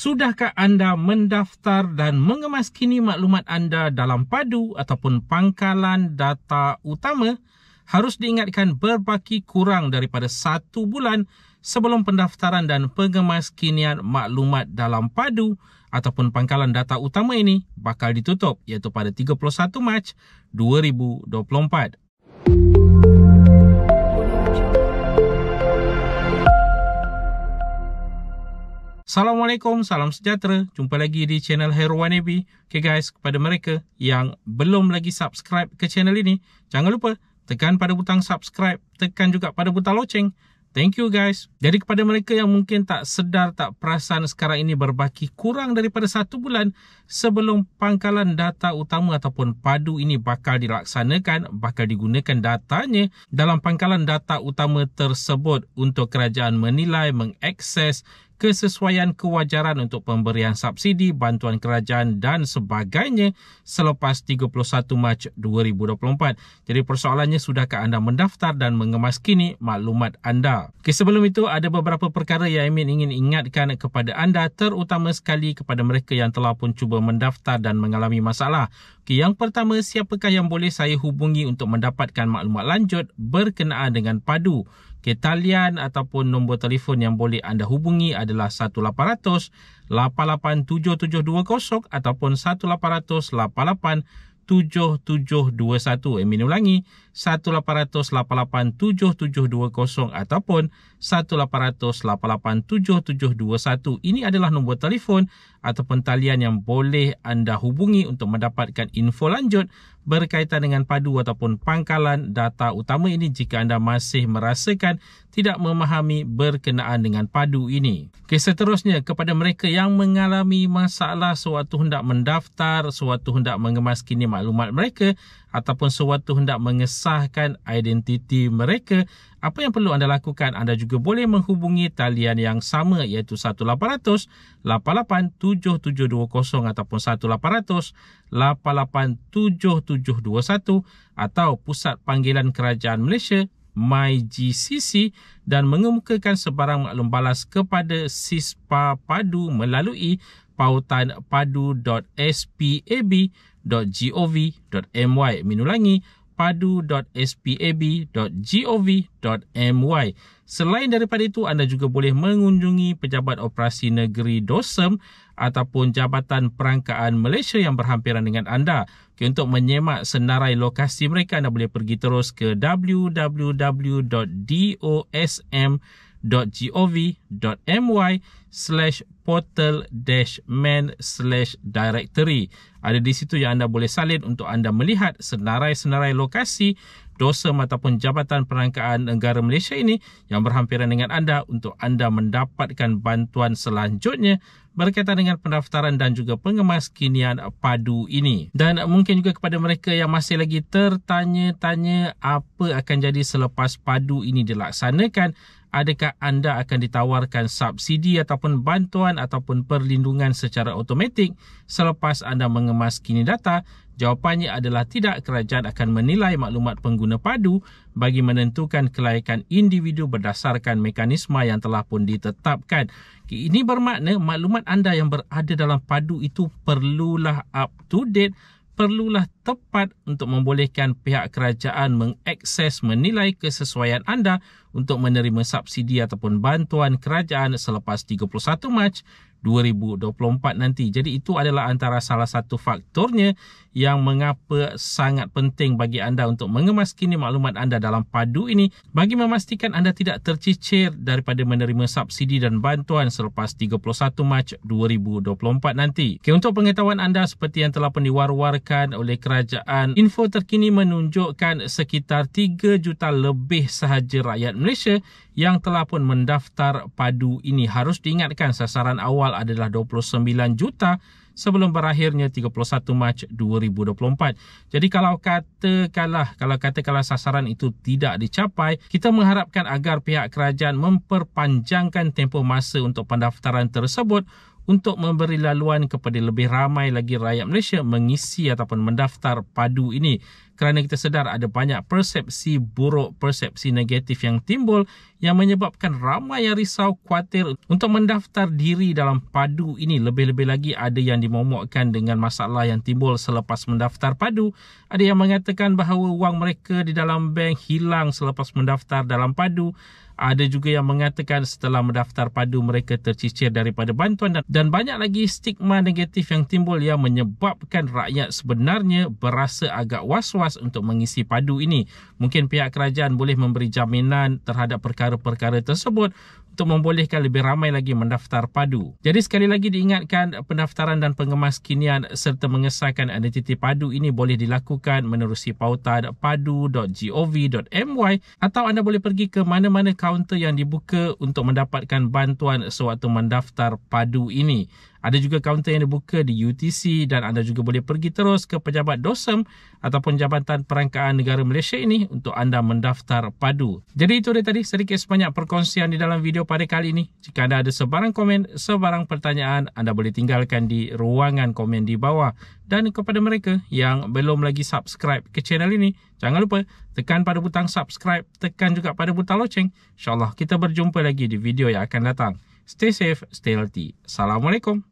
Sudahkah anda mendaftar dan mengemas kini maklumat anda dalam padu ataupun pangkalan data utama? Harus diingatkan berbaki kurang daripada satu bulan sebelum pendaftaran dan pengemas kinian maklumat dalam padu ataupun pangkalan data utama ini bakal ditutup iaitu pada 31 Mac 2024. Assalamualaikum, salam sejahtera. Jumpa lagi di channel Hero 1 AB. Okay guys, kepada mereka yang belum lagi subscribe ke channel ini, jangan lupa tekan pada butang subscribe, tekan juga pada butang loceng. Thank you guys. Jadi kepada mereka yang mungkin tak sedar, tak perasan sekarang ini berbaki kurang daripada satu bulan sebelum pangkalan data utama ataupun padu ini bakal dilaksanakan, bakal digunakan datanya dalam pangkalan data utama tersebut untuk kerajaan menilai, mengakses kesesuaian kewajaran untuk pemberian subsidi, bantuan kerajaan dan sebagainya selepas 31 Mac 2024. Jadi persoalannya sudahkah anda mendaftar dan mengemas kini maklumat anda? Okay, sebelum itu ada beberapa perkara yang Amin ingin ingatkan kepada anda terutama sekali kepada mereka yang telah pun cuba mendaftar dan mengalami masalah. Okay, yang pertama, siapakah yang boleh saya hubungi untuk mendapatkan maklumat lanjut berkenaan dengan padu? Okay, talian ataupun nombor telefon yang boleh anda hubungi adalah 1-800-887720 ataupun 1-800-887720. 7721 Amin ulangi 1-800-887720 ataupun 1-800-887721 Ini adalah nombor telefon ataupun talian yang boleh anda hubungi untuk mendapatkan info lanjut berkaitan dengan padu ataupun pangkalan data utama ini jika anda masih merasakan tidak memahami berkenaan dengan padu ini. Okay, seterusnya, kepada mereka yang mengalami masalah sewaktu hendak mendaftar, sewaktu hendak mengemaskini maklumat mereka, ataupun sewaktu hendak mengesahkan identiti mereka, apa yang perlu anda lakukan, anda juga boleh menghubungi talian yang sama iaitu 1800 887720 ataupun 1800 887721 atau Pusat Panggilan Kerajaan Malaysia MyGCC dan mengemukakan sebarang maklum balas kepada SISPA Padu melalui pautanpadu.spab.gov.my Minulangi padu.spab.gov.my Selain daripada itu, anda juga boleh mengunjungi Pejabat Operasi Negeri DOSEM ataupun Jabatan Perangkaan Malaysia yang berhampiran dengan anda. Okay, untuk menyemak senarai lokasi mereka, anda boleh pergi terus ke www.dosm.gov.my www.gov.my slash portal dash man slash directory. Ada di situ yang anda boleh salin untuk anda melihat senarai-senarai lokasi dosa ataupun Jabatan Perangkaan Negara Malaysia ini yang berhampiran dengan anda untuk anda mendapatkan bantuan selanjutnya berkaitan dengan pendaftaran dan juga pengemas kinian padu ini. Dan mungkin juga kepada mereka yang masih lagi tertanya-tanya apa akan jadi selepas padu ini dilaksanakan, adakah anda akan ditawarkan subsidi ataupun bantuan ataupun perlindungan secara automatik selepas anda mengemas kini data? Jawapannya adalah tidak kerajaan akan menilai maklumat pengguna padu bagi menentukan kelayakan individu berdasarkan mekanisme yang telah pun ditetapkan. Ini bermakna maklumat anda yang berada dalam padu itu perlulah up to date perlulah tepat untuk membolehkan pihak kerajaan mengakses menilai kesesuaian anda untuk menerima subsidi ataupun bantuan kerajaan selepas 31 Mac 2024 nanti. Jadi itu adalah antara salah satu faktornya yang mengapa sangat penting bagi anda untuk mengemas kini maklumat anda dalam padu ini bagi memastikan anda tidak tercicir daripada menerima subsidi dan bantuan selepas 31 Mac 2024 nanti. Okay, untuk pengetahuan anda seperti yang telah pun diwar-warkan oleh kerajaan, info terkini menunjukkan sekitar 3 juta lebih sahaja rakyat Malaysia yang telah pun mendaftar padu ini. Harus diingatkan sasaran awal adalah 29 juta sebelum berakhirnya 31 Mac 2024. Jadi kalau kata kalah, kalau kata kalah sasaran itu tidak dicapai, kita mengharapkan agar pihak kerajaan memperpanjangkan tempoh masa untuk pendaftaran tersebut untuk memberi laluan kepada lebih ramai lagi rakyat Malaysia mengisi ataupun mendaftar padu ini kerana kita sedar ada banyak persepsi buruk, persepsi negatif yang timbul yang menyebabkan ramai yang risau, khuatir untuk mendaftar diri dalam padu ini. Lebih-lebih lagi ada yang dimomokkan dengan masalah yang timbul selepas mendaftar padu. Ada yang mengatakan bahawa wang mereka di dalam bank hilang selepas mendaftar dalam padu ada juga yang mengatakan setelah mendaftar padu mereka tercicir daripada bantuan dan, dan banyak lagi stigma negatif yang timbul yang menyebabkan rakyat sebenarnya berasa agak was-was untuk mengisi padu ini. Mungkin pihak kerajaan boleh memberi jaminan terhadap perkara-perkara tersebut untuk membolehkan lebih ramai lagi mendaftar padu. Jadi sekali lagi diingatkan pendaftaran dan pengemas kinian serta mengesahkan identiti padu ini boleh dilakukan menerusi pautan padu.gov.my atau anda boleh pergi ke mana-mana kaunter yang dibuka untuk mendapatkan bantuan sewaktu mendaftar padu ini. Ada juga kaunter yang dibuka di UTC dan anda juga boleh pergi terus ke pejabat DOSEM ataupun Jabatan Perangkaan Negara Malaysia ini untuk anda mendaftar padu. Jadi itu dia tadi sedikit sebanyak perkongsian di dalam video pada kali ini. Jika anda ada sebarang komen, sebarang pertanyaan, anda boleh tinggalkan di ruangan komen di bawah. Dan kepada mereka yang belum lagi subscribe ke channel ini, jangan lupa tekan pada butang subscribe, tekan juga pada butang loceng. InsyaAllah kita berjumpa lagi di video yang akan datang. Stay safe, stay healthy. Assalamualaikum.